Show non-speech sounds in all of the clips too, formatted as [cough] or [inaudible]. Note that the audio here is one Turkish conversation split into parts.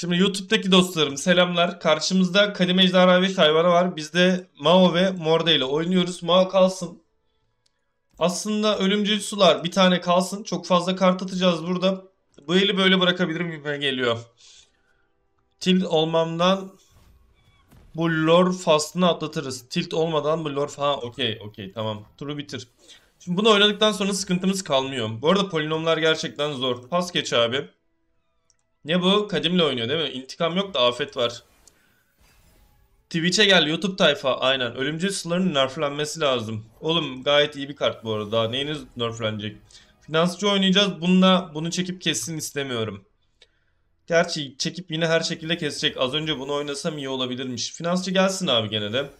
Şimdi YouTube'daki dostlarım selamlar. Karşımızda Kadime Ejderha ve Şayvara var. Biz de Mao ve Morde ile oynuyoruz. Mao kalsın. Aslında ölümcül sular bir tane kalsın. Çok fazla kart atacağız burada. Bu eli böyle bırakabilirim gibi geliyor. Tilt olmamdan bu lore fastını atlatırız. Tilt olmadan bu lore ha okey okey tamam. Turu bitir. Şimdi bunu oynadıktan sonra sıkıntımız kalmıyor. Bu arada polinomlar gerçekten zor. Pas geç abi. Ne bu? Kadimle oynuyor değil mi? İntikam yok da afet var. Twitch'e gel YouTube tayfa. Aynen. Ölümcül suların nerflenmesi lazım. Oğlum gayet iyi bir kart bu arada. Daha neyiniz nerflenecek? Finansçı oynayacağız. Bununla bunu çekip kessin istemiyorum. Gerçi çekip yine her şekilde kesecek. Az önce bunu oynasam iyi olabilirmiş. Finansçı gelsin abi gene de.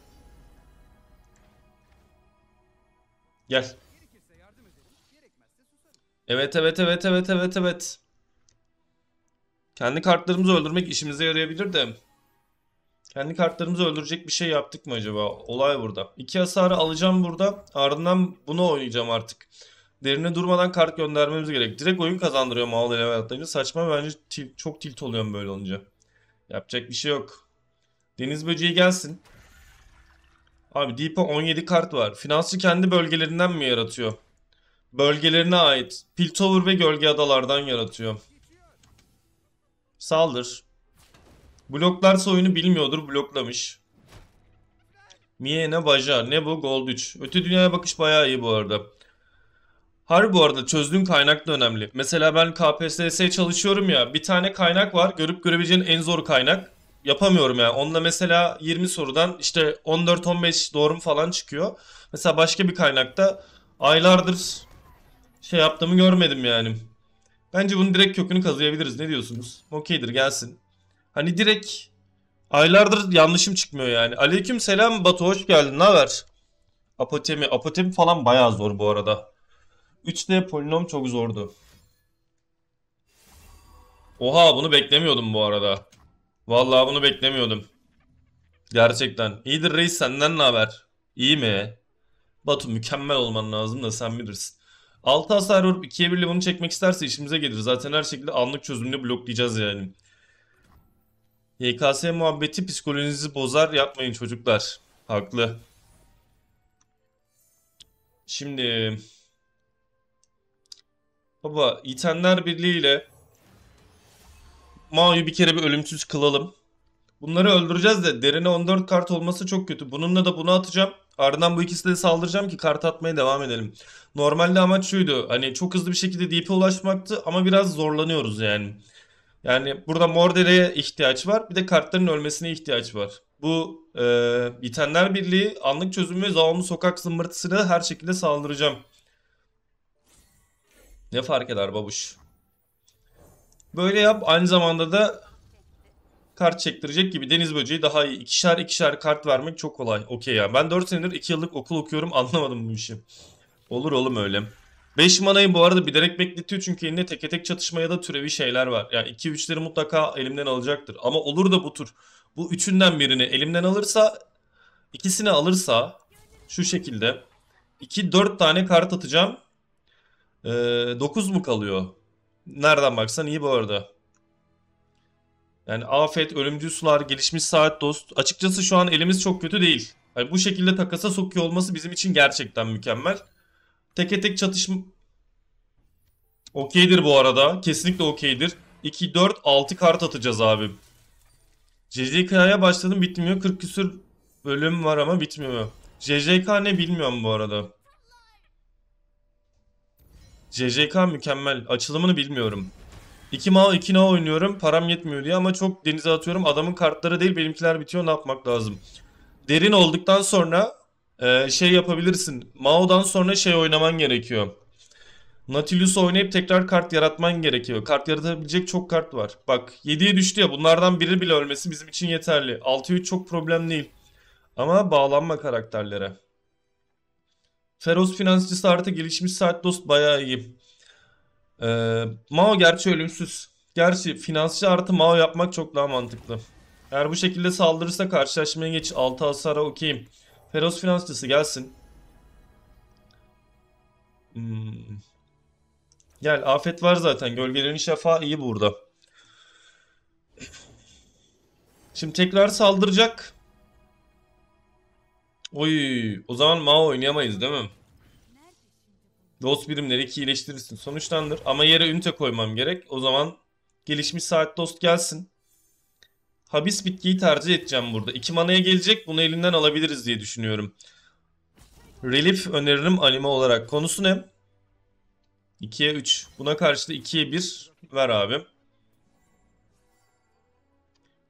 Gel. Evet evet evet evet evet evet. Kendi kartlarımızı öldürmek işimize yarayabilir de. Kendi kartlarımızı öldürecek bir şey yaptık mı acaba? Olay burada. İki hasarı alacağım burada. Ardından bunu oynayacağım artık. Derine durmadan kart göndermemiz gerek. Direkt oyun kazandırıyor Maul ile atlayınca. Saçma bence til, çok tilt oluyorum böyle olunca. Yapacak bir şey yok. Deniz böceği gelsin. Abi Deep'e 17 kart var. Finansçı kendi bölgelerinden mi yaratıyor? Bölgelerine ait. Piltover ve gölge adalardan yaratıyor. Saldır. Bloklarsa oyunu bilmiyordur. Bloklamış. Miye ne Bajar. Ne bu? Gold 3. Öte dünyaya bakış bayağı iyi bu arada. Harbi bu arada çözdüğün kaynak da önemli. Mesela ben KPSS'ye çalışıyorum ya. Bir tane kaynak var. Görüp görebileceğin en zor kaynak. Yapamıyorum yani. Onunla mesela 20 sorudan işte 14-15 doğru mu falan çıkıyor. Mesela başka bir kaynakta aylardır şey yaptığımı görmedim yani. Bence bunun direkt kökünü kazıyabiliriz. Ne diyorsunuz? Okeydir gelsin. Hani direkt aylardır yanlışım çıkmıyor yani. Aleyküm selam Batu hoş geldin. Ne haber? Apotemi. Apotemi falan bayağı zor bu arada. 3D polinom çok zordu. Oha bunu beklemiyordum bu arada. Vallahi bunu beklemiyordum. Gerçekten. İyidir reis senden ne haber? İyi mi? Batu mükemmel olman lazım da sen bilirsin. 6 hasar vurup 2'ye 1 limonu çekmek isterse işimize gelir. Zaten her şekilde anlık çözümle bloklayacağız yani. YKS muhabbeti psikolojinizi bozar yapmayın çocuklar. Haklı. Şimdi... Baba itenler Birliği ile Mao'yu bir kere bir ölümsüz kılalım. Bunları öldüreceğiz de derine 14 kart olması çok kötü. Bununla da bunu atacağım. Ardından bu ikisine saldıracağım ki kart atmaya devam edelim. Normalde amaç şuydu. Hani çok hızlı bir şekilde DP'e ulaşmaktı ama biraz zorlanıyoruz yani. Yani burada Mordere'ye ihtiyaç var. Bir de kartların ölmesine ihtiyaç var. Bu e, bitenler birliği anlık çözümü, ve zavallı sokak zımbırtısıyla her şekilde saldıracağım. Ne fark eder babuş? Böyle yap. Aynı zamanda da kart çektirecek gibi deniz böceği daha iyi. İkişer ikişer kart vermek çok kolay. Okey ya. Ben 4 senedir 2 yıllık okul okuyorum [laughs] anlamadım bu işi. Olur oğlum öyle. 5 manayı bu arada bilerek bekletiyor çünkü elinde teke tek çatışmaya da türevi şeyler var. Yani 2-3'leri mutlaka elimden alacaktır. Ama olur da bu tur. Bu üçünden birini elimden alırsa, ikisini alırsa şu şekilde 2-4 tane kart atacağım. Ee, mu kalıyor? Nereden baksan iyi bu arada. Yani afet, ölümcül sular, gelişmiş saat dost. Açıkçası şu an elimiz çok kötü değil. Yani bu şekilde takasa sokuyor olması bizim için gerçekten mükemmel. Teke tek çatışma... Okeydir bu arada. Kesinlikle okeydir. 2, 4, 6 kart atacağız abi. JJK'ya başladım bitmiyor. 40 küsür bölüm var ama bitmiyor. JJK ne bilmiyorum bu arada. JJK mükemmel. Açılımını bilmiyorum. İki Mao iki Nao oynuyorum param yetmiyor diye ama çok denize atıyorum. Adamın kartları değil benimkiler bitiyor ne yapmak lazım? Derin olduktan sonra e, şey yapabilirsin. Mao'dan sonra şey oynaman gerekiyor. Natilus oynayıp tekrar kart yaratman gerekiyor. Kart yaratabilecek çok kart var. Bak 7'ye düştü ya bunlardan biri bile ölmesi bizim için yeterli. 6-3 çok problem değil. Ama bağlanma karakterlere. Feroz finansçısı artık gelişmiş saat dost bayağı iyi. Ee, Mao gerçi ölümsüz. Gerçi finansçı artı Mao yapmak çok daha mantıklı. Eğer bu şekilde saldırırsa karşılaşmaya geç 6 hasara okuyayım. Feroz finansçısı gelsin. Hmm. Gel afet var zaten. Gölgelerin şefa iyi burada. Şimdi tekrar saldıracak. Oy, o zaman Mao oynayamayız değil mi? Dos birimleri iyileştirirsin. Sonuçlandır. Ama yere ünite koymam gerek. O zaman gelişmiş saat dost gelsin. Habis bitkiyi tercih edeceğim burada. İki manaya gelecek. Bunu elinden alabiliriz diye düşünüyorum. Relief öneririm anime olarak. Konusu ne? 2'ye 3. Buna karşı da 2'ye 1 ver abi.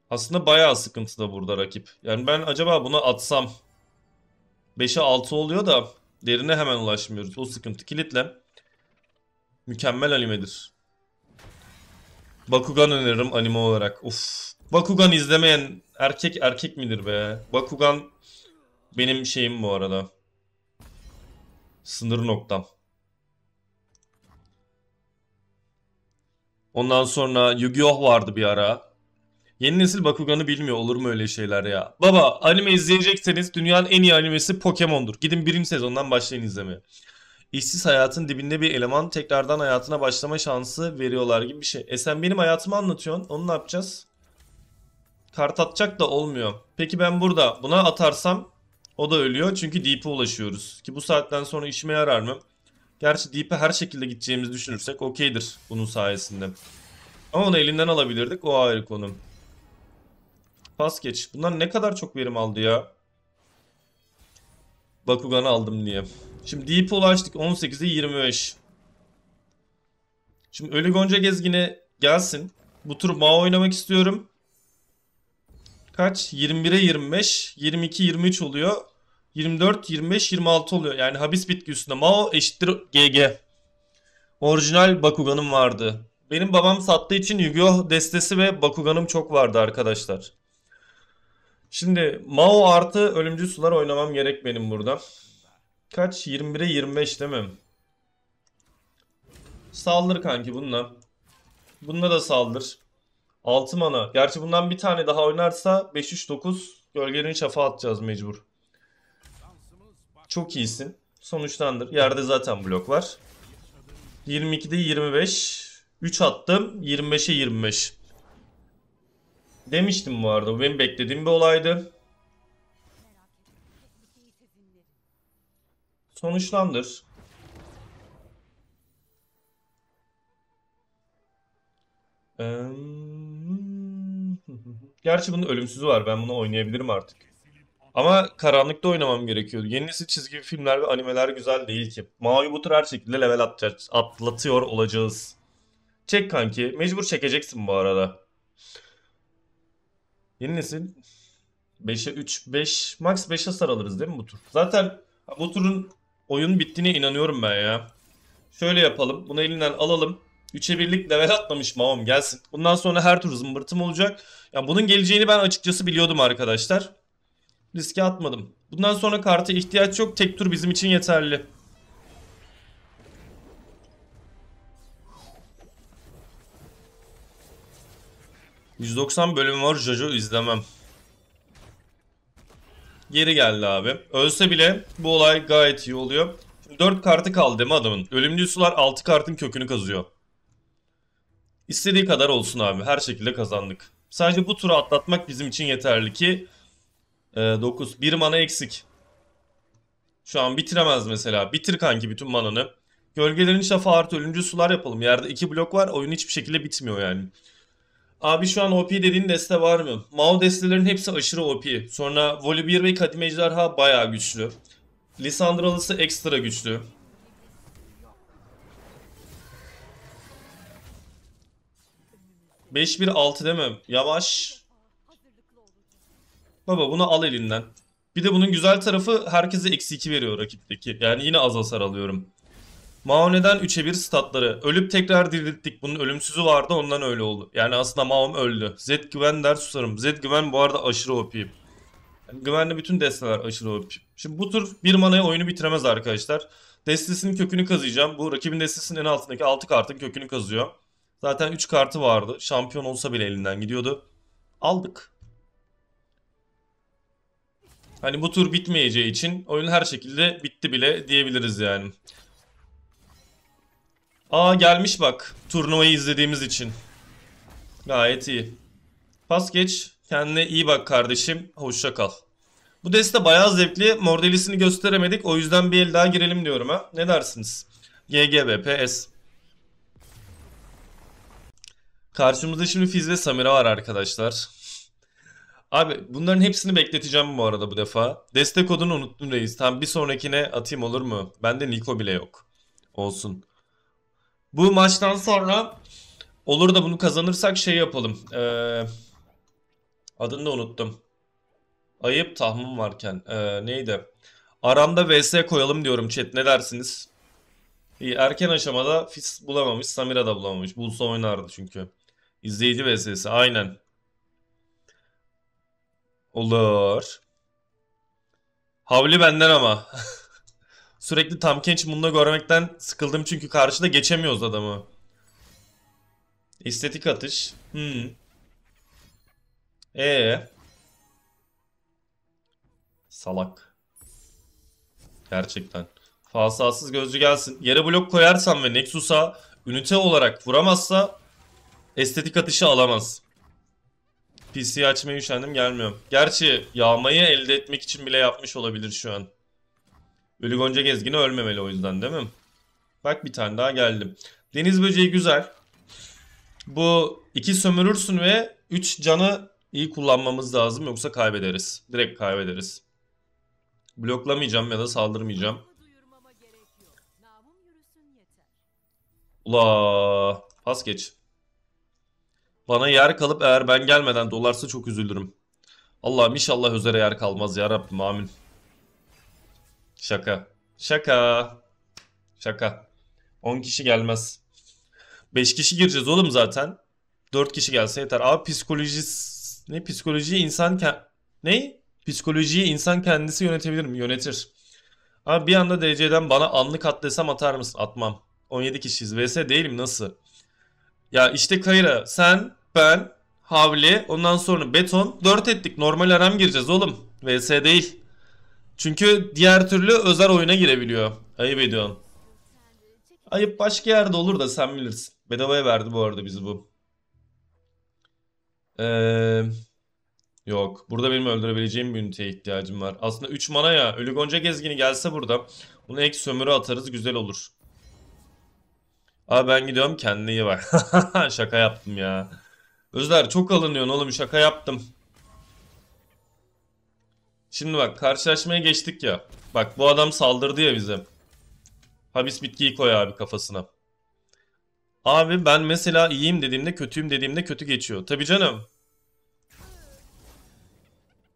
Aslında bayağı sıkıntıda da burada rakip. Yani ben acaba buna atsam 5'e 6 oluyor da Derine hemen ulaşmıyoruz. O sıkıntı. Kilitle. Mükemmel animedir. Bakugan öneririm anime olarak. Of. Bakugan izlemeyen erkek erkek midir be? Bakugan benim şeyim bu arada. Sınır noktam. Ondan sonra Yu-Gi-Oh vardı bir ara. Yeni nesil Bakugan'ı bilmiyor olur mu öyle şeyler ya? Baba anime izleyecekseniz dünyanın en iyi animesi Pokemon'dur. Gidin birinci sezondan başlayın izlemeye. İşsiz hayatın dibinde bir eleman tekrardan hayatına başlama şansı veriyorlar gibi bir şey. E sen benim hayatımı anlatıyorsun. Onu ne yapacağız? Kart atacak da olmuyor. Peki ben burada buna atarsam o da ölüyor. Çünkü Deep'e ulaşıyoruz. Ki bu saatten sonra işime yarar mı? Gerçi Deep'e her şekilde gideceğimizi düşünürsek okeydir bunun sayesinde. Ama onu elinden alabilirdik. O ayrı konu pas geç. Bunlar ne kadar çok verim aldı ya. Bakugan'ı aldım diye. Şimdi Deepol'u açtık 18'e 25. Şimdi Ölü Gonca Gezgin'e gelsin. Bu tur Mao oynamak istiyorum. Kaç? 21'e 25. 22-23 oluyor. 24-25-26 oluyor. Yani habis bitki üstünde. Mao eşittir GG. Orijinal Bakugan'ım vardı. Benim babam sattığı için Yu-Gi-Oh destesi ve Bakugan'ım çok vardı arkadaşlar. Şimdi Mao artı ölümcü sular oynamam gerek benim burada. Kaç? 21'e 25 değil mi? Saldır kanki bununla. Bununla da saldır. 6 mana. Gerçi bundan bir tane daha oynarsa 5-3-9 gölgenin çafa atacağız mecbur. Çok iyisin. Sonuçlandır. Yerde zaten blok var. 22'de 25. 3 attım. 25'e 25. E 25. Demiştim bu arada. Benim beklediğim bir olaydı. Sonuçlandır. [laughs] Gerçi bunun ölümsüzü var. Ben bunu oynayabilirim artık. Ama karanlıkta oynamam gerekiyordu. Yeni nesil çizgi filmler ve animeler güzel değil ki. Mavi Butur her şekilde level atacağız, atlatıyor olacağız. Çek kanki. Mecbur çekeceksin bu arada. Yeni nesil 5'e 3, 5, max 5'e sarılırız değil mi bu tur? Zaten bu turun oyun bittiğine inanıyorum ben ya. Şöyle yapalım. Bunu elinden alalım. 3'e 1'lik level atmamış Mahom gelsin. Bundan sonra her tur zımbırtım olacak. Ya bunun geleceğini ben açıkçası biliyordum arkadaşlar. Riske atmadım. Bundan sonra kartı ihtiyaç yok. Tek tur bizim için yeterli. 190 bölüm var Jojo izlemem. Geri geldi abi. Ölse bile bu olay gayet iyi oluyor. 4 kartı kaldı değil mi adamın? Ölümlü sular 6 kartın kökünü kazıyor. İstediği kadar olsun abi. Her şekilde kazandık. Sadece bu turu atlatmak bizim için yeterli ki e, 9. 1 mana eksik. Şu an bitiremez mesela. Bitir kanki bütün mananı. Gölgelerin şafa artı ölümcü sular yapalım. Yerde 2 blok var. Oyun hiçbir şekilde bitmiyor yani. Abi şu an OP dediğin deste var mı? Mao destelerin hepsi aşırı OP. Sonra Volibear ve Kadim Ejderha bayağı güçlü. Lisandralısı ekstra güçlü. Beş bir altı demem. Yavaş. Baba bunu al elinden. Bir de bunun güzel tarafı herkese eksi iki veriyor rakipteki. Yani yine az hasar alıyorum. Mahome'den 3'e 1 statları. Ölüp tekrar dirilttik. Bunun ölümsüzü vardı ondan öyle oldu. Yani aslında Mahome öldü. Z güven der susarım. Z güven bu arada aşırı OP. Yani güvenli bütün desteler aşırı OP. Şimdi bu tur bir manaya oyunu bitiremez arkadaşlar. Destesinin kökünü kazıyacağım. Bu rakibin destesinin en altındaki 6 kartın kökünü kazıyor. Zaten 3 kartı vardı. Şampiyon olsa bile elinden gidiyordu. Aldık. Hani bu tur bitmeyeceği için oyun her şekilde bitti bile diyebiliriz yani. Aa gelmiş bak. Turnuvayı izlediğimiz için. Gayet iyi. Pas geç. Kendine iyi bak kardeşim. Hoşça kal. Bu deste bayağı zevkli. Mordelisini gösteremedik. O yüzden bir el daha girelim diyorum ha. Ne dersiniz? GGBPS. Karşımızda şimdi Fiz ve Samira var arkadaşlar. Abi bunların hepsini bekleteceğim bu arada bu defa. Destek kodunu unuttum reis. Tam bir sonrakine atayım olur mu? Bende Niko bile yok. Olsun. Bu maçtan sonra olur da bunu kazanırsak şey yapalım. Ee, adını da unuttum. Ayıp tahmin varken. Ee, neydi? Aramda vs koyalım diyorum chat ne dersiniz? İyi erken aşamada Fis bulamamış. Samira da bulamamış. Bulsa oynardı çünkü. İzleyici vs'si aynen. Olur. Havli benden ama. [laughs] Sürekli tam kenç bunda görmekten sıkıldım çünkü karşıda geçemiyoruz adamı. Estetik atış. Hmm. Ee. Salak. Gerçekten. Fasasız gözcü gelsin. Yere blok koyarsam ve Nexus'a ünite olarak vuramazsa estetik atışı alamaz. PC açmayı üşendim gelmiyorum. Gerçi yağmayı elde etmek için bile yapmış olabilir şu an. Ölü Gonca Gezgin'i ölmemeli o yüzden değil mi? Bak bir tane daha geldim. Deniz böceği güzel. Bu iki sömürürsün ve üç canı iyi kullanmamız lazım yoksa kaybederiz. Direkt kaybederiz. Bloklamayacağım ya da saldırmayacağım. Ula pas geç. Bana yer kalıp eğer ben gelmeden dolarsa çok üzülürüm. Allah'ım inşallah üzere yer kalmaz ya amin. Şaka. Şaka. Şaka. 10 kişi gelmez. 5 kişi gireceğiz oğlum zaten. 4 kişi gelse yeter. Abi psikoloji ne psikoloji insan ke... ne? Psikolojiyi insan kendisi yönetebilir mi? Yönetir. Abi bir anda DC'den bana anlık at desem atar mısın? Atmam. 17 kişiyiz. VS değilim nasıl? Ya işte Kayra sen ben Havli ondan sonra Beton 4 ettik. Normal aram gireceğiz oğlum. VS değil. Çünkü diğer türlü özel oyuna girebiliyor. Ayıp ediyorsun. Ayıp başka yerde olur da sen bilirsin. Bedavaya verdi bu arada bizi bu. Ee, yok. Burada benim öldürebileceğim bir üniteye ihtiyacım var. Aslında 3 mana ya. Ölü Gonca Gezgini gelse burada. Bunu ek sömürü atarız. Güzel olur. Abi ben gidiyorum. Kendine iyi bak. [laughs] Şaka yaptım ya. Özler çok alınıyorsun oğlum. Şaka yaptım. Şimdi bak karşılaşmaya geçtik ya. Bak bu adam saldırdı ya bize. Habis bitkiyi koy abi kafasına. Abi ben mesela iyiyim dediğimde kötüyüm dediğimde kötü geçiyor. Tabi canım.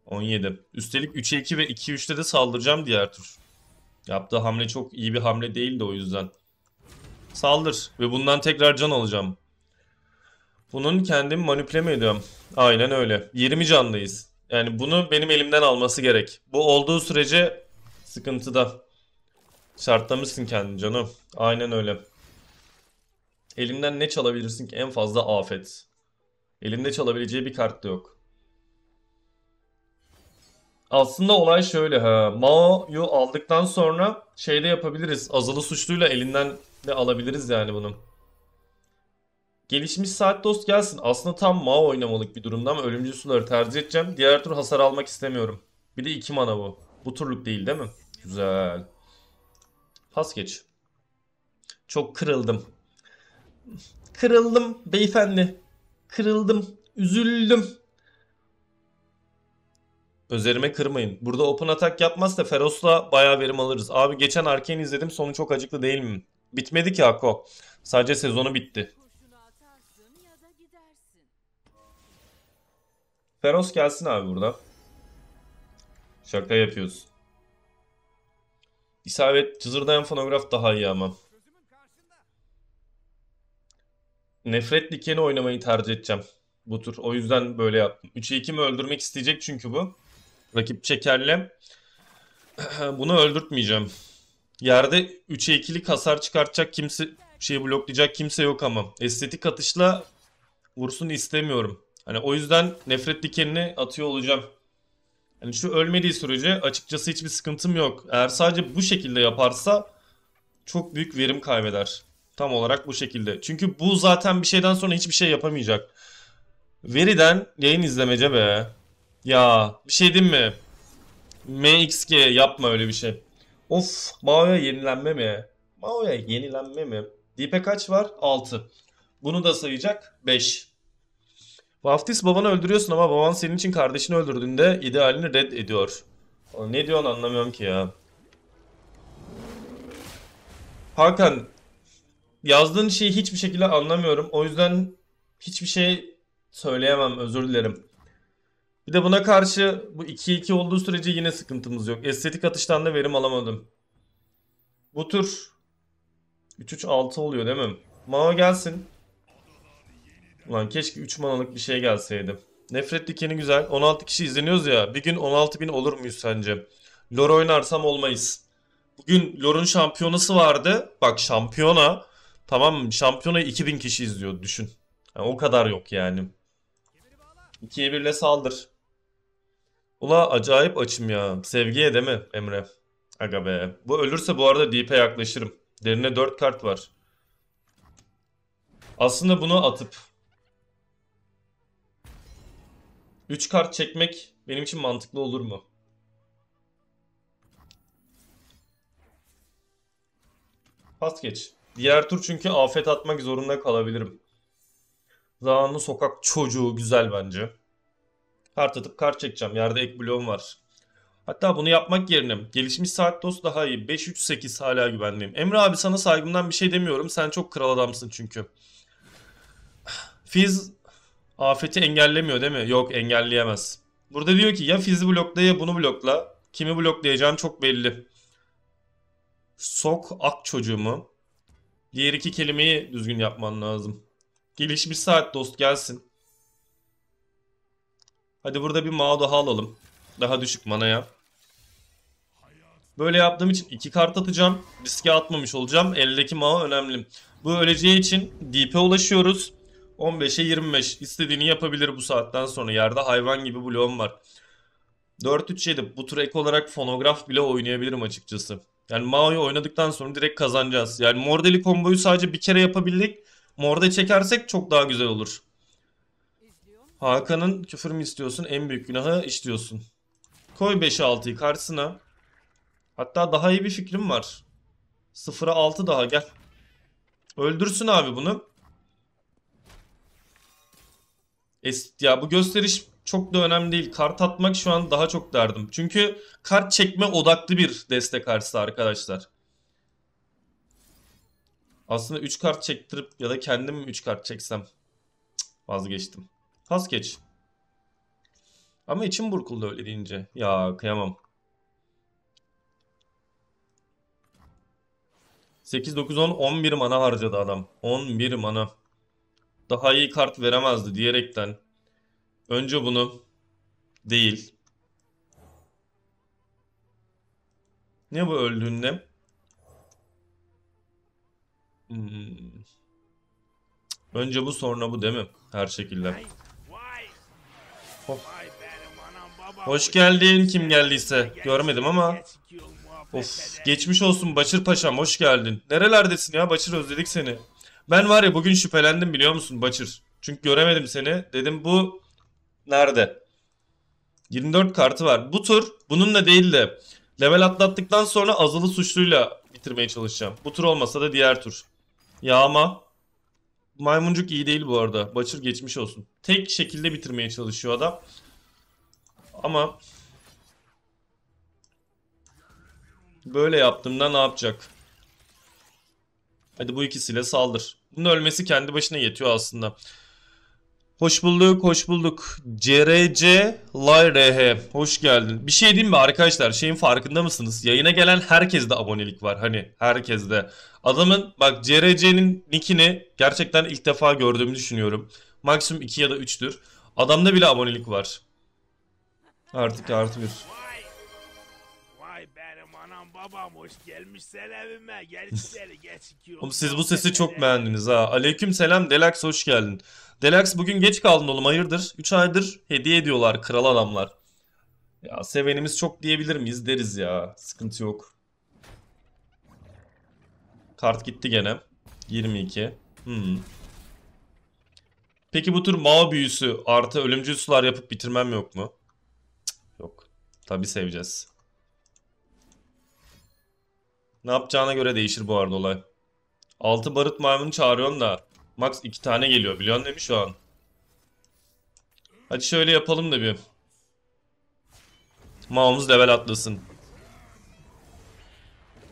17. Üstelik 3'e 2 ve 2'ye 3'te de saldıracağım diğer tur. Yaptığı hamle çok iyi bir hamle değildi o yüzden. Saldır ve bundan tekrar can alacağım. Bunun kendimi manipüle mi ediyorum? Aynen öyle. 20 candayız. Yani bunu benim elimden alması gerek. Bu olduğu sürece sıkıntıda. Şartlamışsın kendini canım. Aynen öyle. Elimden ne çalabilirsin ki en fazla afet. Elimde çalabileceği bir kart da yok. Aslında olay şöyle ha. Mao'yu aldıktan sonra şeyde yapabiliriz. Azılı suçluyla elinden de alabiliriz yani bunu. Gelişmiş saat dost gelsin. Aslında tam mağa oynamalık bir durumda ama ölümcül suları tercih edeceğim. Diğer tur hasar almak istemiyorum. Bir de iki mana bu. Bu turluk değil değil mi? Güzel. Pas geç. Çok kırıldım. Kırıldım beyefendi. Kırıldım. Üzüldüm. Özerime kırmayın. Burada open atak yapmazsa Feros'la bayağı verim alırız. Abi geçen Arkane izledim. Sonu çok acıklı değil mi? Bitmedi ki Akko. Sadece sezonu bitti. Feroz gelsin abi burada. Şaka yapıyoruz. İsabet cızırdayan fonograf daha iyi ama. Nefret dikeni oynamayı tercih edeceğim. Bu tur. O yüzden böyle yaptım. 3'e 2 mi öldürmek isteyecek çünkü bu. Rakip çekerle. [clears throat] Bunu öldürtmeyeceğim. Yerde 3'e 2'lik hasar çıkartacak kimse şeyi bloklayacak kimse yok ama. Estetik atışla vursun istemiyorum. Hani o yüzden nefret dikenini atıyor olacağım. Hani şu ölmediği sürece açıkçası hiçbir sıkıntım yok. Eğer sadece bu şekilde yaparsa çok büyük verim kaybeder. Tam olarak bu şekilde. Çünkü bu zaten bir şeyden sonra hiçbir şey yapamayacak. Veriden yayın izlemece be. Ya bir şey değil mi? MXG yapma öyle bir şey. Of Mao'ya yenilenme mi? Mao'ya yenilenme mi? Dipe kaç var? 6. Bunu da sayacak 5. Vaftiz babanı öldürüyorsun ama baban senin için kardeşini öldürdüğünde idealini red ediyor. Ne diyorsun anlamıyorum ki ya. Hakan yazdığın şeyi hiçbir şekilde anlamıyorum. O yüzden hiçbir şey söyleyemem özür dilerim. Bir de buna karşı bu 2-2 olduğu sürece yine sıkıntımız yok. Estetik atıştan da verim alamadım. Bu tur 3-3-6 oluyor değil mi? Mao gelsin. Ulan keşke 3 manalık bir şey gelseydi. Nefret dikeni güzel. 16 kişi izleniyoruz ya. Bir gün 16 bin olur muyuz sence? Lor oynarsam olmayız. Bugün Lor'un şampiyonası vardı. Bak şampiyona. Tamam şampiyona Şampiyonayı 2000 kişi izliyor düşün. Yani o kadar yok yani. 2'ye 1 ile saldır. Ula acayip açım ya. Sevgiye değil mi Emre? Aga be. Bu ölürse bu arada deep'e yaklaşırım. Derine 4 kart var. Aslında bunu atıp 3 kart çekmek benim için mantıklı olur mu? Pas geç. Diğer tur çünkü afet atmak zorunda kalabilirim. Zamanlı sokak çocuğu güzel bence. Kart atıp kart çekeceğim. Yerde ek bloğum var. Hatta bunu yapmak yerine gelişmiş saat dost daha iyi. 5-3-8 hala güvenliyim. Emre abi sana saygımdan bir şey demiyorum. Sen çok kral adamsın çünkü. Fizz Afeti engellemiyor değil mi? Yok engelleyemez. Burada diyor ki ya Fizz'i blokla ya bunu blokla. Kimi bloklayacağın çok belli. Sok ak çocuğumu. Diğer iki kelimeyi düzgün yapman lazım. Gelişmiş saat dost gelsin. Hadi burada bir Mao daha alalım. Daha düşük manaya. Böyle yaptığım için iki kart atacağım. Riske atmamış olacağım. Eldeki Mao önemli. Bu öleceği için DP ulaşıyoruz. 15'e 25. istediğini yapabilir bu saatten sonra. Yerde hayvan gibi bloğum var. 4-3-7. Bu tur ek olarak fonograf bile oynayabilirim açıkçası. Yani Mao'yu oynadıktan sonra direkt kazanacağız. Yani Mordeli komboyu sadece bir kere yapabildik. Morde çekersek çok daha güzel olur. Hakan'ın küfür mü istiyorsun? En büyük günahı istiyorsun. Koy 5'e 6'yı karşısına. Hatta daha iyi bir fikrim var. 0'a 6 daha gel. Öldürsün abi bunu. Es ya bu gösteriş çok da önemli değil. Kart atmak şu an daha çok derdim. Çünkü kart çekme odaklı bir destek karşısı arkadaşlar. Aslında 3 kart çektirip ya da kendim mi 3 kart çeksem? vazgeçtim. Pas geç. Ama içim burkuldu öyle deyince. Ya kıyamam. 8, 9, 10, 11 mana harcadı adam. 11 mana daha iyi kart veremezdi diyerekten önce bunu değil. Ne bu öldüğünde? Hmm. Önce bu sonra bu değil mi? Her şekilde. Oh. Hoş geldin kim geldiyse. Görmedim ama. Of geçmiş olsun Başır Paşam hoş geldin. Nerelerdesin ya Başır özledik seni. Ben var ya bugün şüphelendim biliyor musun Baçır? Çünkü göremedim seni. Dedim bu nerede? 24 kartı var. Bu tur bununla değil de level atlattıktan sonra azılı suçluyla bitirmeye çalışacağım. Bu tur olmasa da diğer tur. Yağma. Maymuncuk iyi değil bu arada. Baçır geçmiş olsun. Tek şekilde bitirmeye çalışıyor adam. Ama böyle yaptığımda ne yapacak? Hadi bu ikisiyle saldır. Bunun ölmesi kendi başına yetiyor aslında. Hoş bulduk, hoş bulduk. CRC Lyrehe, Hoş geldin. Bir şey diyeyim mi arkadaşlar? Şeyin farkında mısınız? Yayına gelen herkeste abonelik var. Hani herkeste. Adamın bak CRC'nin nickini gerçekten ilk defa gördüğümü düşünüyorum. Maksimum 2 ya da 3'tür. Adamda bile abonelik var. Artık artı Babam hoş gelmiş evime. Gel [laughs] içeri geç. Oğlum siz bu sesi çok beğendiniz ha. Aleyküm selam Delax hoş geldin. Delax bugün geç kaldın oğlum hayırdır? 3 aydır hediye ediyorlar kral adamlar. Ya sevenimiz çok diyebilir miyiz deriz ya. Sıkıntı yok. Kart gitti gene. 22. Hmm. Peki bu tür mağ büyüsü artı ölümcül sular yapıp bitirmem yok mu? Cık, yok. Tabi seveceğiz. Ne yapacağına göre değişir bu arada olay. Altı barut maymunu çağırıyorsun da. Max iki tane geliyor biliyorsun değil mi şu an? Hadi şöyle yapalım da bir. Mağımız level atlasın.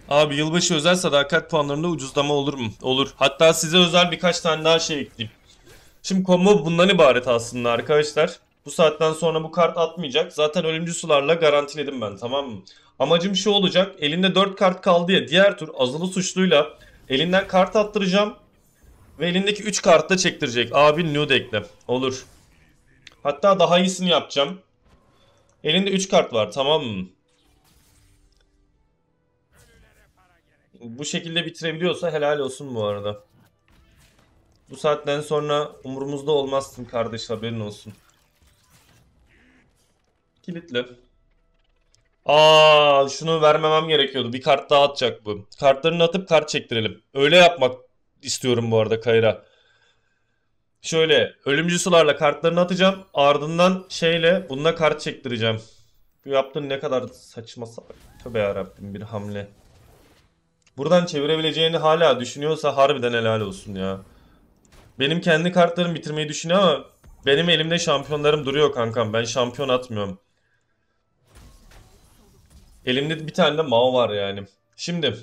Abi yılbaşı özel sadakat puanlarında ucuzlama olur mu? Olur. Hatta size özel birkaç tane daha şey ekleyeyim. Şimdi combo bundan ibaret aslında arkadaşlar. Bu saatten sonra bu kart atmayacak. Zaten ölümcü sularla garantiledim ben tamam mı? Amacım şu olacak. Elinde 4 kart kaldı ya diğer tur azılı suçluyla elinden kart attıracağım. Ve elindeki 3 kart da çektirecek. Abi new deck'le. Olur. Hatta daha iyisini yapacağım. Elinde 3 kart var tamam mı? Bu şekilde bitirebiliyorsa helal olsun bu arada. Bu saatten sonra umurumuzda olmazsın kardeş haberin olsun. Kilitle. Aa şunu vermemem gerekiyordu. Bir kart daha atacak bu. Kartlarını atıp kart çektirelim. Öyle yapmak istiyorum bu arada Kayra. Şöyle ölümcü sularla kartlarını atacağım. Ardından şeyle bununla kart çektireceğim. Bu yaptığın ne kadar saçma salak. Tövbe yarabbim bir hamle. Buradan çevirebileceğini hala düşünüyorsa harbiden helal olsun ya. Benim kendi kartlarımı bitirmeyi düşünüyor ama benim elimde şampiyonlarım duruyor kankam. Ben şampiyon atmıyorum. Elimde bir tane de Mao var yani. Şimdi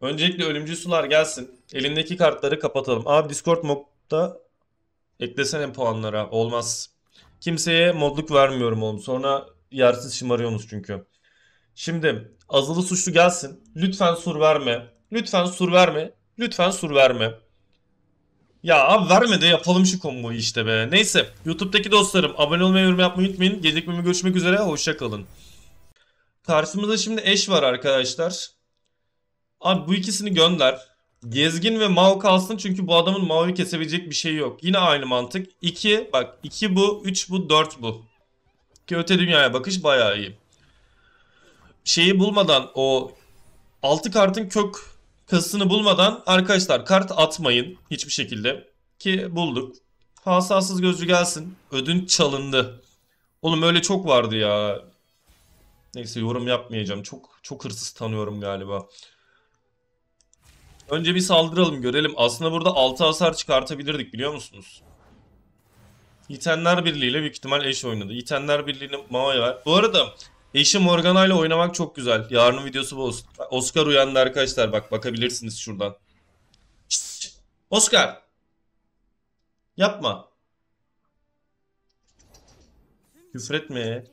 öncelikle ölümcül sular gelsin. Elimdeki kartları kapatalım. Abi Discord modda eklesene puanlara. Olmaz. Kimseye modluk vermiyorum oğlum. Sonra yersiz şımarıyorsunuz çünkü. Şimdi azılı suçlu gelsin. Lütfen sur verme. Lütfen sur verme. Lütfen sur verme. Ya abi verme de yapalım şu komboyu işte be. Neyse. Youtube'daki dostlarım abone olmayı, yorum yapmayı unutmayın. Gelecek bölümde görüşmek üzere. Hoşçakalın. Karşımızda şimdi eş var arkadaşlar. Abi bu ikisini gönder. Gezgin ve mal kalsın çünkü bu adamın Mao'yu kesebilecek bir şey yok. Yine aynı mantık. 2 bak 2 bu, 3 bu, 4 bu. Ki öte dünyaya bakış bayağı iyi. Şeyi bulmadan o 6 kartın kök kasını bulmadan arkadaşlar kart atmayın hiçbir şekilde. Ki bulduk. Hasasız gözcü gelsin. Ödünç çalındı. Oğlum öyle çok vardı ya. Neyse yorum yapmayacağım. Çok çok hırsız tanıyorum galiba. Önce bir saldıralım görelim. Aslında burada 6 hasar çıkartabilirdik biliyor musunuz? Yitenler Birliği ile büyük ihtimal eş oynadı. Yitenler Birliği'ni Mao'ya ver. Bu arada eşi Morgana ile oynamak çok güzel. Yarının videosu bu olsun. Oscar uyandı arkadaşlar bak bakabilirsiniz şuradan. Oscar! Yapma. Küfretme.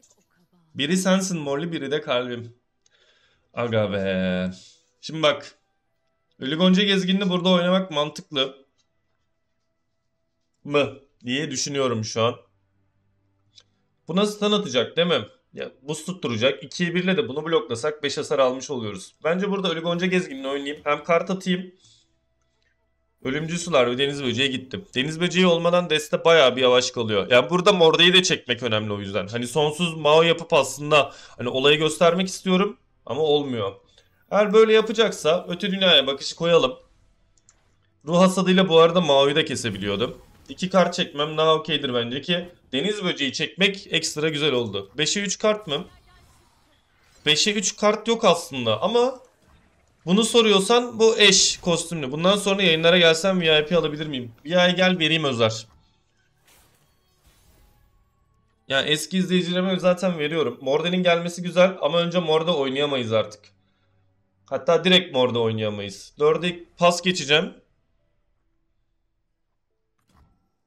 Biri sensin morlu biri de kalbim. Aga be. Şimdi bak. Ölü Gonca Gezgin'ini burada oynamak mantıklı mı diye düşünüyorum şu an. Bu nasıl tanıtacak değil mi? Ya, bu tutturacak. 2'ye 1 ile de bunu bloklasak 5 hasar almış oluyoruz. Bence burada Ölü Gonca Gezgin'ini oynayayım. Hem kart atayım Ölümcül sular ve deniz böceği gittim. Deniz böceği olmadan deste bayağı bir yavaş kalıyor. Yani burada Morda'yı da çekmek önemli o yüzden. Hani sonsuz Mao yapıp aslında hani olayı göstermek istiyorum ama olmuyor. Eğer böyle yapacaksa öte dünyaya bakışı koyalım. Ruh hasadıyla bu arada Mao'yu da kesebiliyordum. İki kart çekmem daha okeydir bence ki deniz böceği çekmek ekstra güzel oldu. 5'e 3 kart mı? 5'e 3 kart yok aslında ama bunu soruyorsan bu eş kostümlü. Bundan sonra yayınlara gelsem VIP alabilir miyim? VIP gel vereyim Özer. Yani eski izleyicilerime zaten veriyorum. Morde'nin gelmesi güzel ama önce Morde oynayamayız artık. Hatta direkt Morde oynayamayız. Dörde pas geçeceğim.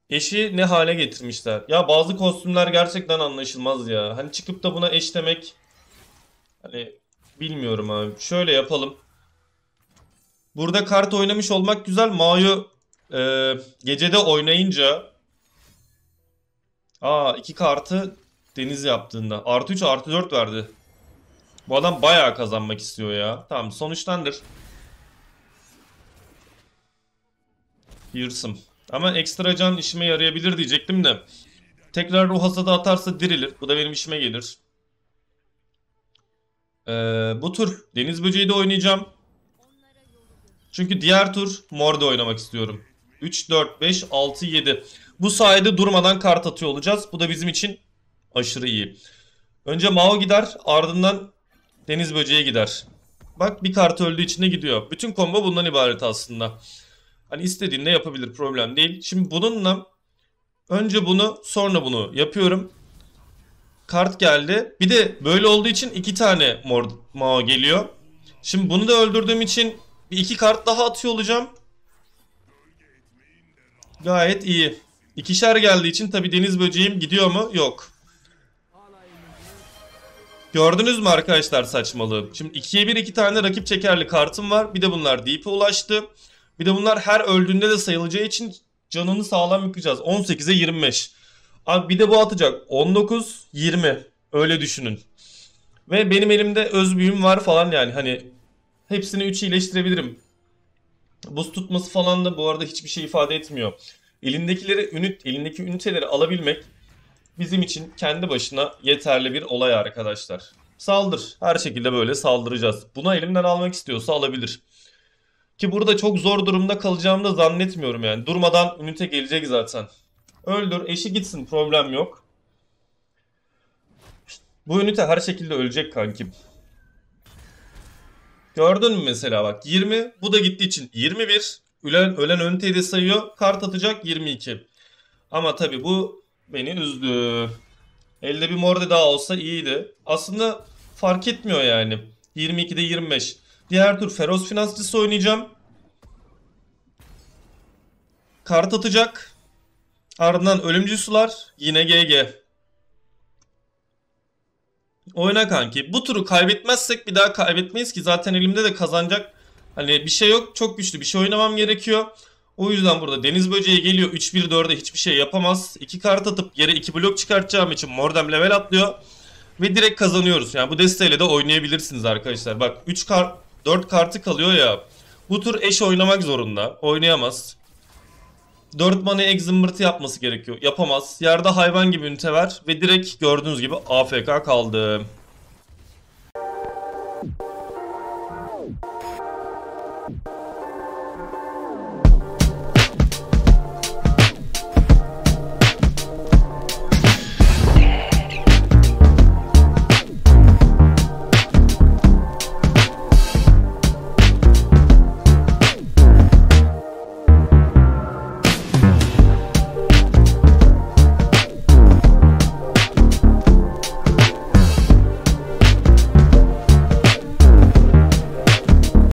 Eşi ne hale getirmişler. Ya bazı kostümler gerçekten anlaşılmaz ya. Hani çıkıp da buna eş demek... Hani bilmiyorum abi. Şöyle yapalım. Burada kart oynamış olmak güzel. Mayu e, gecede oynayınca Aa iki kartı deniz yaptığında. Artı 3 artı 4 verdi. Bu adam bayağı kazanmak istiyor ya. Tamam sonuçlandır. Yırsım. Ama ekstra can işime yarayabilir diyecektim de. Tekrar ruh hasada atarsa dirilir. Bu da benim işime gelir. Ee, bu tur deniz böceği de oynayacağım. Çünkü diğer tur mor da oynamak istiyorum. 3, 4, 5, 6, 7. Bu sayede durmadan kart atıyor olacağız. Bu da bizim için aşırı iyi. Önce Mao gider ardından Deniz Böceği gider. Bak bir kart öldüğü için içine gidiyor. Bütün komba bundan ibaret aslında. Hani istediğinde yapabilir problem değil. Şimdi bununla önce bunu sonra bunu yapıyorum. Kart geldi. Bir de böyle olduğu için iki tane mor Mao geliyor. Şimdi bunu da öldürdüğüm için bir iki kart daha atıyor olacağım. Gayet iyi. İkişer geldiği için tabi deniz böceğim gidiyor mu? Yok. Gördünüz mü arkadaşlar saçmalığı? Şimdi ikiye bir iki tane rakip çekerli kartım var. Bir de bunlar deep'e ulaştı. Bir de bunlar her öldüğünde de sayılacağı için canını sağlam yıkacağız. 18'e 25. Abi bir de bu atacak. 19, 20. Öyle düşünün. Ve benim elimde öz büyüm var falan yani. Hani Hepsini 3 iyileştirebilirim. Buz tutması falan da bu arada hiçbir şey ifade etmiyor. Elindekileri ünit, elindeki üniteleri alabilmek bizim için kendi başına yeterli bir olay arkadaşlar. Saldır. Her şekilde böyle saldıracağız. Buna elimden almak istiyorsa alabilir. Ki burada çok zor durumda kalacağımı da zannetmiyorum yani. Durmadan ünite gelecek zaten. Öldür, eşi gitsin problem yok. Bu ünite her şekilde ölecek kankim. Gördün mü mesela bak 20 bu da gittiği için 21. Ölen, ölen ön teğde sayıyor. Kart atacak 22. Ama tabi bu beni üzdü. Elde bir morde daha olsa iyiydi. Aslında fark etmiyor yani. 22'de 25. Diğer tur Feroz Finansçısı oynayacağım. Kart atacak. Ardından Ölümcü Sular. Yine GG. Oyna kanki. Bu turu kaybetmezsek bir daha kaybetmeyiz ki zaten elimde de kazanacak hani bir şey yok. Çok güçlü bir şey oynamam gerekiyor. O yüzden burada deniz böceği geliyor. 3-1-4'e hiçbir şey yapamaz. 2 kart atıp yere 2 blok çıkartacağım için Mordem level atlıyor. Ve direkt kazanıyoruz. Yani bu desteyle de oynayabilirsiniz arkadaşlar. Bak 3 kart 4 kartı kalıyor ya. Bu tur eş oynamak zorunda. Oynayamaz. 4 mana Exumbrat'ı yapması gerekiyor. Yapamaz. Yerde hayvan gibi ünite ver ve direkt gördüğünüz gibi AFK kaldı.